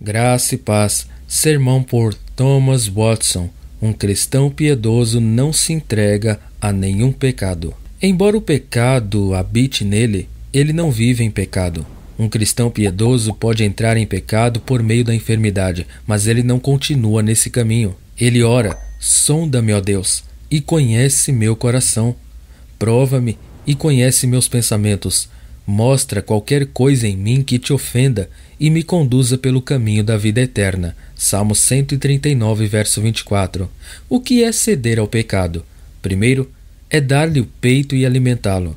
Graça e paz. Sermão por Thomas Watson. Um cristão piedoso não se entrega a nenhum pecado. Embora o pecado habite nele, ele não vive em pecado. Um cristão piedoso pode entrar em pecado por meio da enfermidade, mas ele não continua nesse caminho. Ele ora: Sonda-me, ó Deus, e conhece meu coração. Prova-me e conhece meus pensamentos. Mostra qualquer coisa em mim que te ofenda e me conduza pelo caminho da vida eterna. Salmo 139, verso 24. O que é ceder ao pecado? Primeiro, é dar-lhe o peito e alimentá-lo.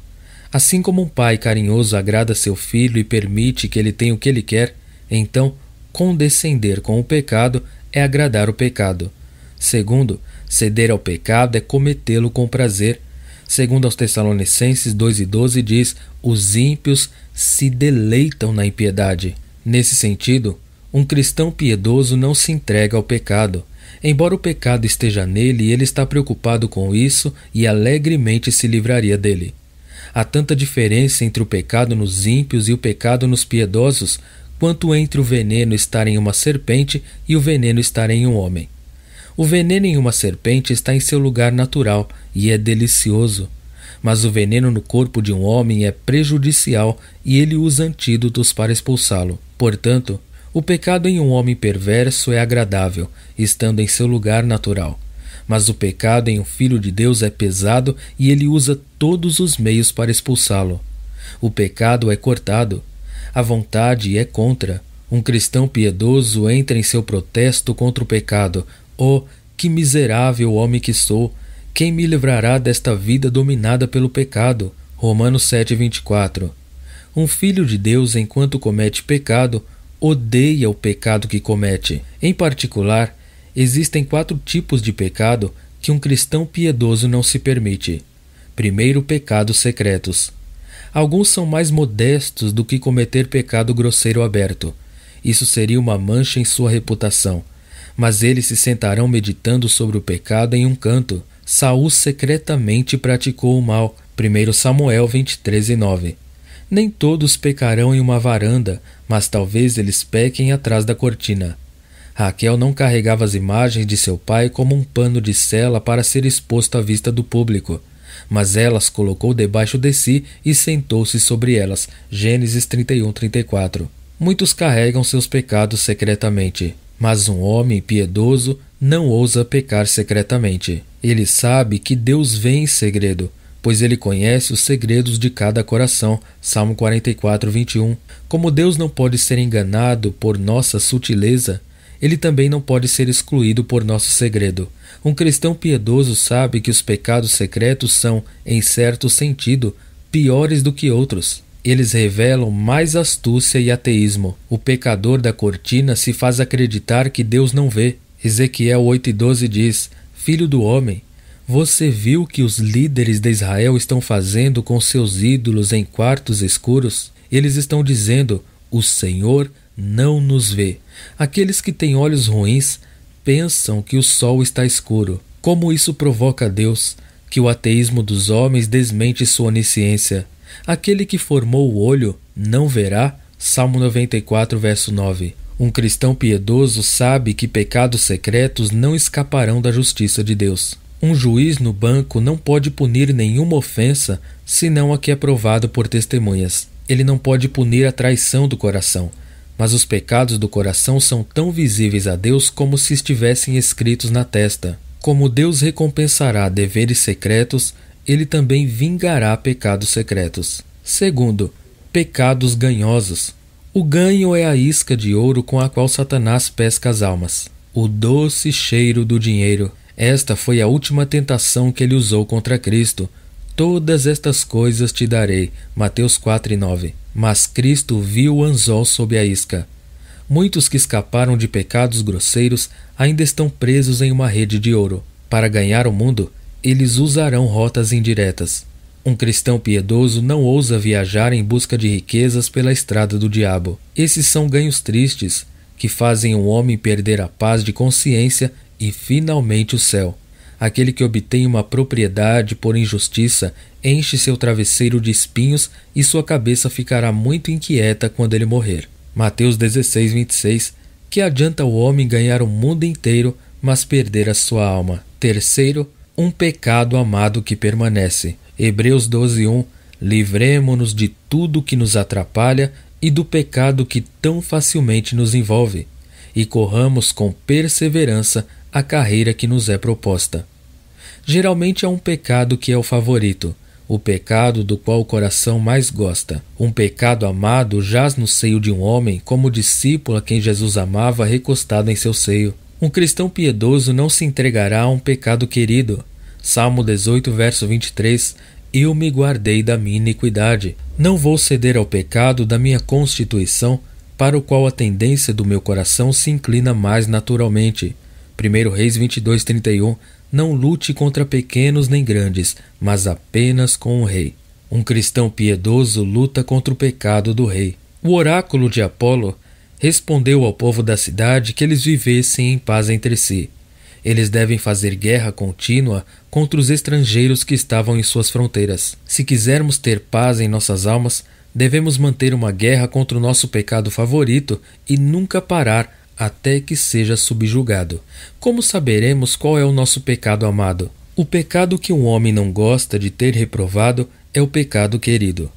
Assim como um pai carinhoso agrada seu filho e permite que ele tenha o que ele quer, então condescender com o pecado é agradar o pecado. Segundo, ceder ao pecado é cometê-lo com prazer. Segundo aos Tessalonicenses 2,12 diz: Os ímpios se deleitam na impiedade. Nesse sentido, um cristão piedoso não se entrega ao pecado. Embora o pecado esteja nele, ele está preocupado com isso e alegremente se livraria dele. Há tanta diferença entre o pecado nos ímpios e o pecado nos piedosos, quanto entre o veneno estar em uma serpente e o veneno estar em um homem. O veneno em uma serpente está em seu lugar natural e é delicioso. Mas o veneno no corpo de um homem é prejudicial e ele usa antídotos para expulsá-lo. Portanto, o pecado em um homem perverso é agradável, estando em seu lugar natural. Mas o pecado em um filho de Deus é pesado e ele usa todos os meios para expulsá-lo. O pecado é cortado. A vontade é contra. Um cristão piedoso entra em seu protesto contra o pecado. Oh, que miserável homem que sou! Quem me livrará desta vida dominada pelo pecado? Romanos 7:24. Um filho de Deus, enquanto comete pecado, odeia o pecado que comete. Em particular, existem quatro tipos de pecado que um cristão piedoso não se permite. Primeiro, pecados secretos. Alguns são mais modestos do que cometer pecado grosseiro aberto. Isso seria uma mancha em sua reputação. Mas eles se sentarão meditando sobre o pecado em um canto. Saul secretamente praticou o mal. 1 Samuel 23 e 9. Nem todos pecarão em uma varanda, mas talvez eles pequem atrás da cortina. Raquel não carregava as imagens de seu pai como um pano de cela para ser exposto à vista do público, mas elas colocou debaixo de si e sentou-se sobre elas. Gênesis 31, 34. Muitos carregam seus pecados secretamente, mas um homem piedoso não ousa pecar secretamente. Ele sabe que Deus vê em segredo, pois ele conhece os segredos de cada coração. Salmo 44, 21. Como Deus não pode ser enganado por nossa sutileza, ele também não pode ser excluído por nosso segredo. Um cristão piedoso sabe que os pecados secretos são, em certo sentido, piores do que outros. Eles revelam mais astúcia e ateísmo. O pecador da cortina se faz acreditar que Deus não vê, Ezequiel 8,12 e diz: Filho do homem, você viu que os líderes de Israel estão fazendo com seus ídolos em quartos escuros? Eles estão dizendo: O Senhor não nos vê. Aqueles que têm olhos ruins pensam que o sol está escuro. Como isso provoca a Deus, que o ateísmo dos homens desmente sua onisciência. Aquele que formou o olho não verá. Salmo 94, verso 9. Um cristão piedoso sabe que pecados secretos não escaparão da justiça de Deus. Um juiz no banco não pode punir nenhuma ofensa senão a que é provada por testemunhas. Ele não pode punir a traição do coração, mas os pecados do coração são tão visíveis a Deus como se estivessem escritos na testa. Como Deus recompensará deveres secretos, ele também vingará pecados secretos. Segundo, pecados ganhosos. O ganho é a isca de ouro com a qual Satanás pesca as almas, o doce cheiro do dinheiro. Esta foi a última tentação que ele usou contra Cristo. Todas estas coisas te darei. Mateus 4 e 9. Mas Cristo viu o anzol sob a isca. Muitos que escaparam de pecados grosseiros ainda estão presos em uma rede de ouro. Para ganhar o mundo, eles usarão rotas indiretas. Um cristão piedoso não ousa viajar em busca de riquezas pela estrada do diabo. Esses são ganhos tristes que fazem um homem perder a paz de consciência e finalmente o céu. Aquele que obtém uma propriedade por injustiça enche seu travesseiro de espinhos e sua cabeça ficará muito inquieta quando ele morrer. Mateus 16, 26 Que adianta o homem ganhar o mundo inteiro, mas perder a sua alma? Terceiro, um pecado amado que permanece. Hebreus 12:1 Livremo-nos de tudo que nos atrapalha e do pecado que tão facilmente nos envolve, e corramos com perseverança a carreira que nos é proposta. Geralmente é um pecado que é o favorito, o pecado do qual o coração mais gosta. Um pecado amado jaz no seio de um homem, como o discípulo a quem Jesus amava recostado em seu seio. Um cristão piedoso não se entregará a um pecado querido, Salmo 18, verso 23: Eu me guardei da minha iniquidade. Não vou ceder ao pecado da minha constituição, para o qual a tendência do meu coração se inclina mais naturalmente. 1 Reis 22, 31 Não lute contra pequenos nem grandes, mas apenas com o rei. Um cristão piedoso luta contra o pecado do rei. O oráculo de Apolo respondeu ao povo da cidade que eles vivessem em paz entre si. Eles devem fazer guerra contínua contra os estrangeiros que estavam em suas fronteiras. Se quisermos ter paz em nossas almas, devemos manter uma guerra contra o nosso pecado favorito e nunca parar até que seja subjugado. Como saberemos qual é o nosso pecado amado? O pecado que um homem não gosta de ter reprovado é o pecado querido.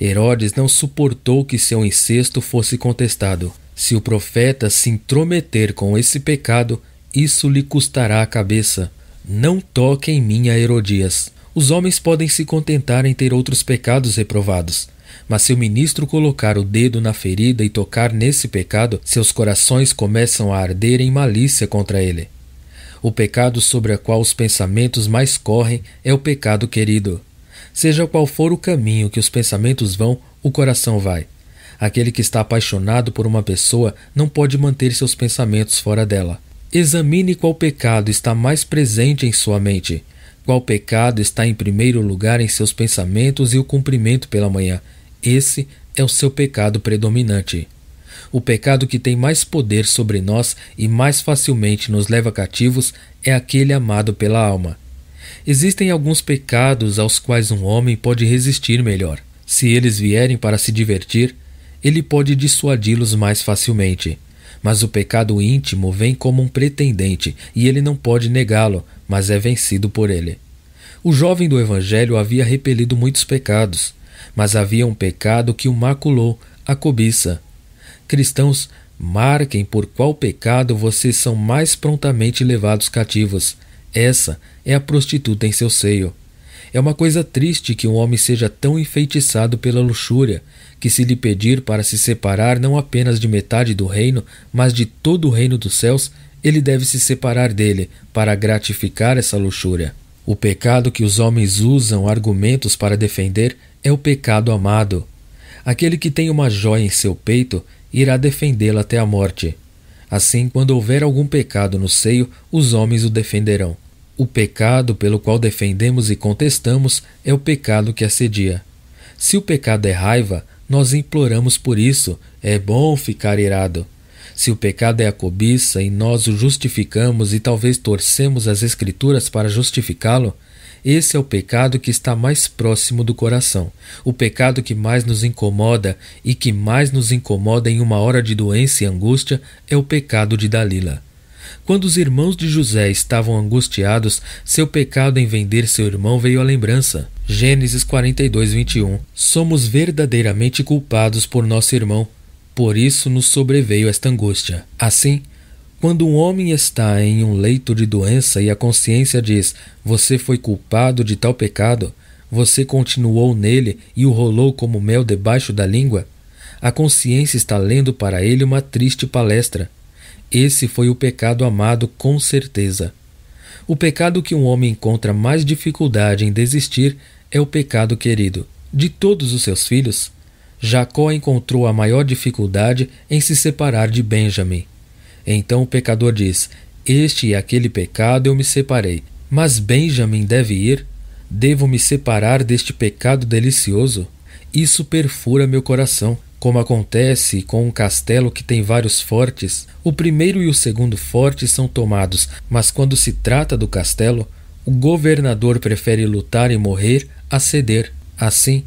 Herodes não suportou que seu incesto fosse contestado. Se o profeta se intrometer com esse pecado, isso lhe custará a cabeça. Não toque em mim a Herodias. Os homens podem se contentar em ter outros pecados reprovados. Mas se o ministro colocar o dedo na ferida e tocar nesse pecado, seus corações começam a arder em malícia contra ele. O pecado sobre o qual os pensamentos mais correm é o pecado querido. Seja qual for o caminho que os pensamentos vão, o coração vai. Aquele que está apaixonado por uma pessoa não pode manter seus pensamentos fora dela. Examine qual pecado está mais presente em sua mente, qual pecado está em primeiro lugar em seus pensamentos e o cumprimento pela manhã. Esse é o seu pecado predominante. O pecado que tem mais poder sobre nós e mais facilmente nos leva cativos é aquele amado pela alma. Existem alguns pecados aos quais um homem pode resistir melhor. Se eles vierem para se divertir, ele pode dissuadi-los mais facilmente. Mas o pecado íntimo vem como um pretendente e ele não pode negá-lo, mas é vencido por ele. O jovem do Evangelho havia repelido muitos pecados, mas havia um pecado que o maculou, a cobiça. Cristãos, marquem por qual pecado vocês são mais prontamente levados cativos. Essa é a prostituta em seu seio. É uma coisa triste que um homem seja tão enfeitiçado pela luxúria que se lhe pedir para se separar não apenas de metade do reino, mas de todo o reino dos céus, ele deve se separar dele para gratificar essa luxúria. O pecado que os homens usam argumentos para defender é o pecado amado. Aquele que tem uma jóia em seu peito irá defendê-la até a morte. Assim, quando houver algum pecado no seio, os homens o defenderão. O pecado pelo qual defendemos e contestamos é o pecado que assedia. Se o pecado é raiva, nós imploramos por isso, é bom ficar irado. Se o pecado é a cobiça e nós o justificamos e talvez torcemos as Escrituras para justificá-lo, esse é o pecado que está mais próximo do coração, o pecado que mais nos incomoda e que mais nos incomoda em uma hora de doença e angústia é o pecado de Dalila. Quando os irmãos de José estavam angustiados, seu pecado em vender seu irmão veio à lembrança. Gênesis 42, 21. Somos verdadeiramente culpados por nosso irmão, por isso nos sobreveio esta angústia. Assim, quando um homem está em um leito de doença e a consciência diz: Você foi culpado de tal pecado, você continuou nele e o rolou como mel debaixo da língua, a consciência está lendo para ele uma triste palestra. Esse foi o pecado amado com certeza. O pecado que um homem encontra mais dificuldade em desistir é o pecado querido. De todos os seus filhos, Jacó encontrou a maior dificuldade em se separar de Benjamim. Então o pecador diz: Este e é aquele pecado eu me separei, mas Benjamim deve ir? Devo me separar deste pecado delicioso? Isso perfura meu coração. Como acontece com um castelo que tem vários fortes, o primeiro e o segundo forte são tomados, mas quando se trata do castelo, o governador prefere lutar e morrer a ceder. Assim,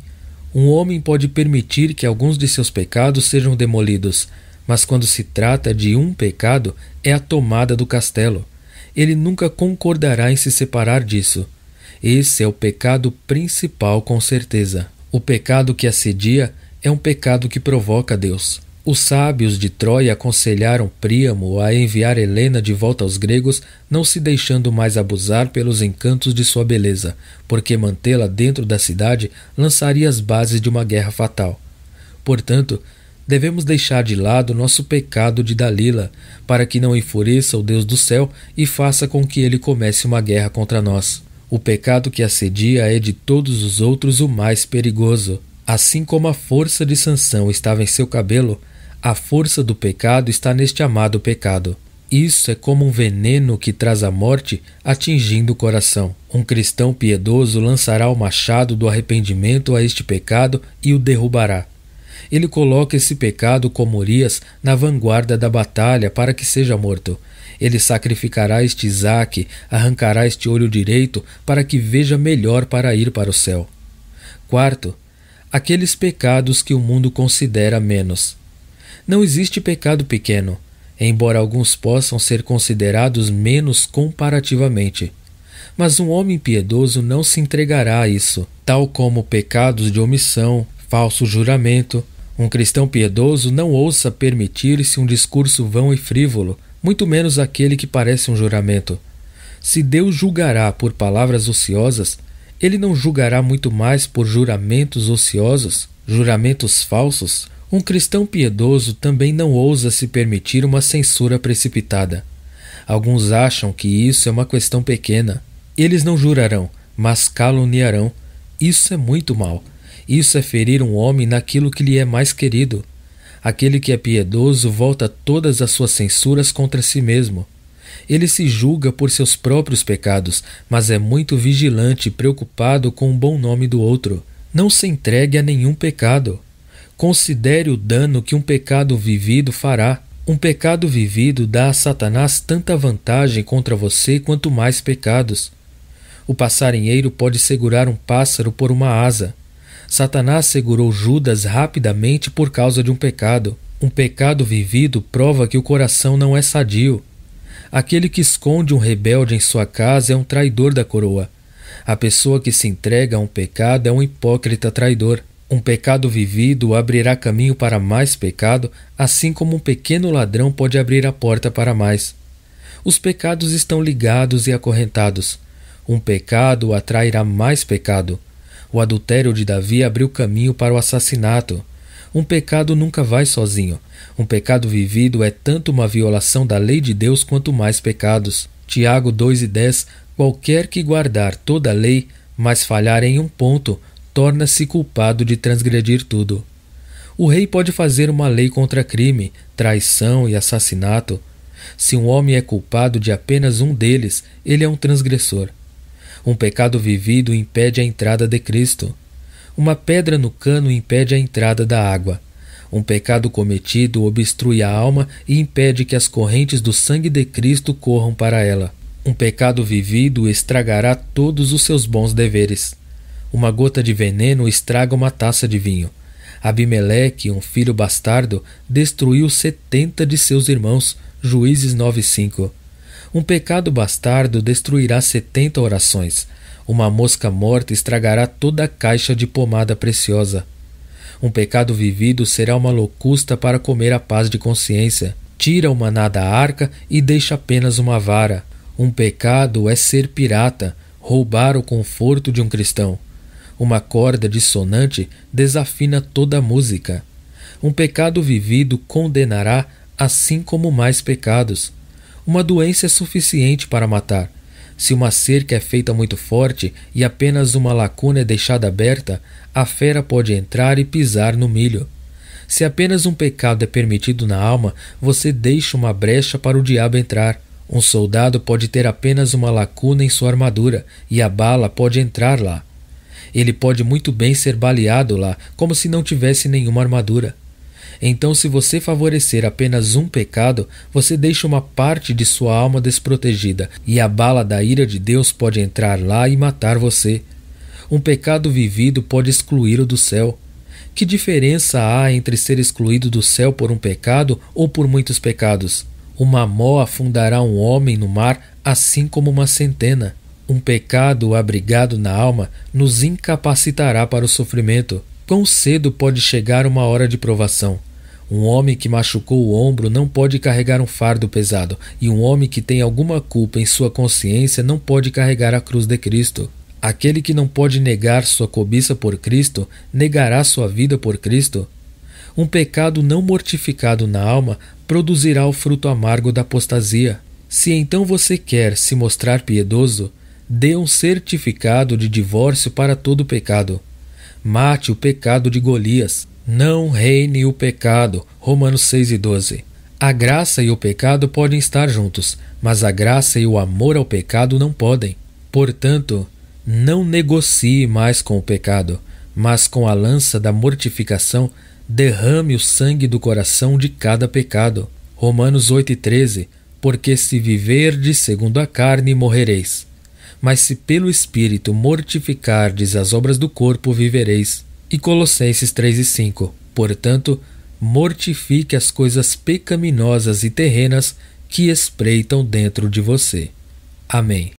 um homem pode permitir que alguns de seus pecados sejam demolidos, mas quando se trata de um pecado, é a tomada do castelo. Ele nunca concordará em se separar disso. Esse é o pecado principal, com certeza. O pecado que assedia é um pecado que provoca a Deus. Os sábios de Troia aconselharam Príamo a enviar Helena de volta aos gregos, não se deixando mais abusar pelos encantos de sua beleza, porque mantê-la dentro da cidade lançaria as bases de uma guerra fatal. Portanto, devemos deixar de lado nosso pecado de Dalila, para que não enfureça o Deus do céu e faça com que ele comece uma guerra contra nós. O pecado que assedia é de todos os outros o mais perigoso. Assim como a força de Sansão estava em seu cabelo, a força do pecado está neste amado pecado. Isso é como um veneno que traz a morte atingindo o coração. Um cristão piedoso lançará o machado do arrependimento a este pecado e o derrubará. Ele coloca esse pecado, como Urias, na vanguarda da batalha para que seja morto. Ele sacrificará este Isaac, arrancará este olho direito para que veja melhor para ir para o céu. Quarto, aqueles pecados que o mundo considera menos. Não existe pecado pequeno, embora alguns possam ser considerados menos comparativamente. Mas um homem piedoso não se entregará a isso, tal como pecados de omissão, falso juramento. Um cristão piedoso não ousa permitir-se um discurso vão e frívolo, muito menos aquele que parece um juramento. Se Deus julgará por palavras ociosas, ele não julgará muito mais por juramentos ociosos, juramentos falsos? Um cristão piedoso também não ousa se permitir uma censura precipitada. Alguns acham que isso é uma questão pequena. Eles não jurarão, mas caluniarão. Isso é muito mal. Isso é ferir um homem naquilo que lhe é mais querido. Aquele que é piedoso volta todas as suas censuras contra si mesmo. Ele se julga por seus próprios pecados, mas é muito vigilante e preocupado com o bom nome do outro. Não se entregue a nenhum pecado. Considere o dano que um pecado vivido fará. Um pecado vivido dá a Satanás tanta vantagem contra você quanto mais pecados. O passarinheiro pode segurar um pássaro por uma asa. Satanás segurou Judas rapidamente por causa de um pecado. Um pecado vivido prova que o coração não é sadio. Aquele que esconde um rebelde em sua casa é um traidor da coroa. A pessoa que se entrega a um pecado é um hipócrita traidor. Um pecado vivido abrirá caminho para mais pecado, assim como um pequeno ladrão pode abrir a porta para mais. Os pecados estão ligados e acorrentados. Um pecado atrairá mais pecado. O adultério de Davi abriu caminho para o assassinato um pecado nunca vai sozinho. Um pecado vivido é tanto uma violação da lei de Deus quanto mais pecados. Tiago 2 e 10 Qualquer que guardar toda a lei, mas falhar em um ponto, torna-se culpado de transgredir tudo. O rei pode fazer uma lei contra crime, traição e assassinato. Se um homem é culpado de apenas um deles, ele é um transgressor. Um pecado vivido impede a entrada de Cristo. Uma pedra no cano impede a entrada da água. Um pecado cometido obstrui a alma e impede que as correntes do sangue de Cristo corram para ela. Um pecado vivido estragará todos os seus bons deveres. Uma gota de veneno estraga uma taça de vinho. Abimeleque, um filho bastardo, destruiu setenta de seus irmãos. Juízes 9:5. Um pecado bastardo destruirá setenta orações. Uma mosca morta estragará toda a caixa de pomada preciosa. Um pecado vivido será uma locusta para comer a paz de consciência. Tira o maná da arca e deixa apenas uma vara. Um pecado é ser pirata, roubar o conforto de um cristão. Uma corda dissonante desafina toda a música. Um pecado vivido condenará, assim como mais pecados. Uma doença é suficiente para matar. Se uma cerca é feita muito forte e apenas uma lacuna é deixada aberta, a fera pode entrar e pisar no milho. Se apenas um pecado é permitido na alma, você deixa uma brecha para o diabo entrar. Um soldado pode ter apenas uma lacuna em sua armadura e a bala pode entrar lá. Ele pode muito bem ser baleado lá, como se não tivesse nenhuma armadura. Então, se você favorecer apenas um pecado, você deixa uma parte de sua alma desprotegida, e a bala da ira de Deus pode entrar lá e matar você. Um pecado vivido pode excluí-lo do céu. Que diferença há entre ser excluído do céu por um pecado ou por muitos pecados? Uma mó afundará um homem no mar, assim como uma centena. Um pecado abrigado na alma nos incapacitará para o sofrimento. Quão cedo pode chegar uma hora de provação? Um homem que machucou o ombro não pode carregar um fardo pesado, e um homem que tem alguma culpa em sua consciência não pode carregar a cruz de Cristo. Aquele que não pode negar sua cobiça por Cristo, negará sua vida por Cristo. Um pecado não mortificado na alma produzirá o fruto amargo da apostasia. Se então você quer se mostrar piedoso, dê um certificado de divórcio para todo pecado. Mate o pecado de Golias. Não reine o pecado. Romanos 6 e 12. A graça e o pecado podem estar juntos, mas a graça e o amor ao pecado não podem. Portanto, não negocie mais com o pecado, mas com a lança da mortificação derrame o sangue do coração de cada pecado. Romanos 8 e 13. Porque se viverdes segundo a carne, morrereis. Mas se pelo Espírito mortificardes as obras do corpo, vivereis. E Colossenses 3 e 5. Portanto, mortifique as coisas pecaminosas e terrenas que espreitam dentro de você. Amém.